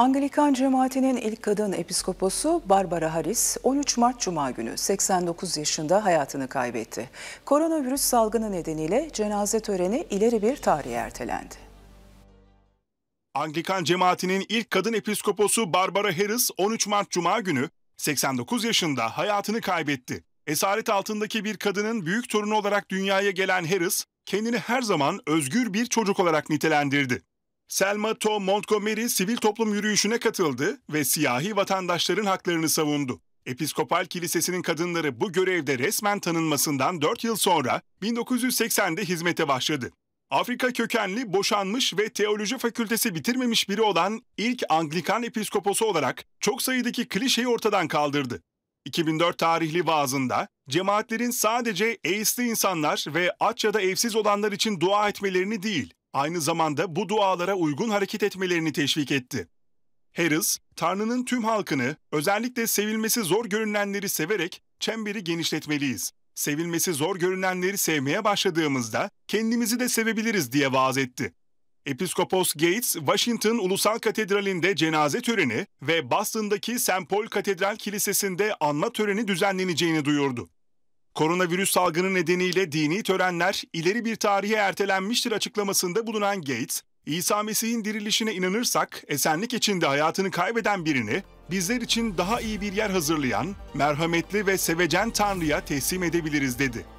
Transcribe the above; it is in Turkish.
Anglikan cemaatinin ilk kadın episkoposu Barbara Harris 13 Mart Cuma günü 89 yaşında hayatını kaybetti. Koronavirüs salgını nedeniyle cenaze töreni ileri bir tarihe ertelendi. Anglikan cemaatinin ilk kadın episkoposu Barbara Harris 13 Mart Cuma günü 89 yaşında hayatını kaybetti. Esaret altındaki bir kadının büyük torunu olarak dünyaya gelen Harris, kendini her zaman özgür bir çocuk olarak nitelendirdi. Selma To Montgomery sivil toplum yürüyüşüne katıldı ve siyahi vatandaşların haklarını savundu. Episkopal Kilisesi'nin kadınları bu görevde resmen tanınmasından 4 yıl sonra 1980'de hizmete başladı. Afrika kökenli, boşanmış ve teoloji fakültesi bitirmemiş biri olan ilk Anglikan episkoposu olarak çok sayıdaki klişeyi ortadan kaldırdı. 2004 tarihli vaazında cemaatlerin sadece eğisli insanlar ve aç ya da evsiz olanlar için dua etmelerini değil, aynı zamanda bu dualara uygun hareket etmelerini teşvik etti. Harris, Tanrı'nın tüm halkını, özellikle sevilmesi zor görünenleri severek çemberi genişletmeliyiz. Sevilmesi zor görünenleri sevmeye başladığımızda kendimizi de sevebiliriz diye vaaz etti. Episkopos Gates, Washington Ulusal Katedrali'nde cenaze töreni ve Boston'daki St. Paul Katedral Kilisesi'nde anma töreni düzenleneceğini duyurdu. Koronavirüs salgını nedeniyle dini törenler ileri bir tarihe ertelenmiştir açıklamasında bulunan Gates, İsa Mesih'in dirilişine inanırsak esenlik içinde hayatını kaybeden birini bizler için daha iyi bir yer hazırlayan merhametli ve sevecen Tanrı'ya teslim edebiliriz dedi.